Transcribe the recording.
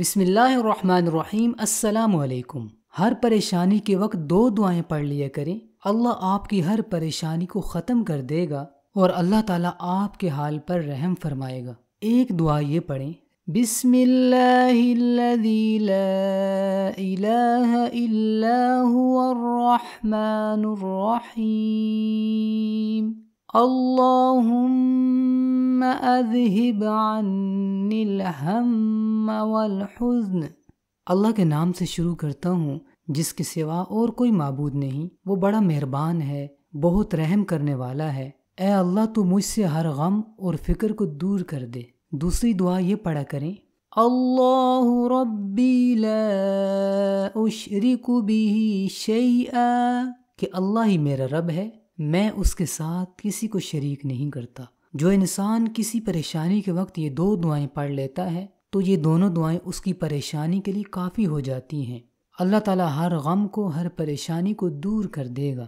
بسم اللہ الرحمن الرحیم السلام علیکم ہر پریشانی کے وقت دو دعائیں پڑھ لیا کریں اللہ آپ کی ہر پریشانی کو ختم کر دے گا اور اللہ تعالیٰ آپ کے حال پر رحم فرمائے گا ایک دعا یہ پڑھیں بسم اللہ لا الہ الا الرحمن الرحیم اللہم والحزن اللہ کے نام سے شروع کرتا ہوں جس کے سوا اور کوئی معبود نہیں وہ بڑا مہربان ہے بہت رحم کرنے والا ہے اے اللہ تو مجھ سے ہر غم اور فکر کو دور کر دے دوسری دعا یہ پڑھا کریں اللہ ربی لا اشرک به شیئا کہ اللہ ہی میرا رب ہے میں اس کے ساتھ کسی کو شریک نہیں کرتا جو انسان کسی پریشانی کے وقت یہ دو دعائیں پڑھ لیتا ہے تو یہ دونوں دعائیں اس کی پریشانی کے لیے کافی ہو جاتی ہیں اللہ تعالیٰ ہر غم کو ہر پریشانی کو دور کر دے گا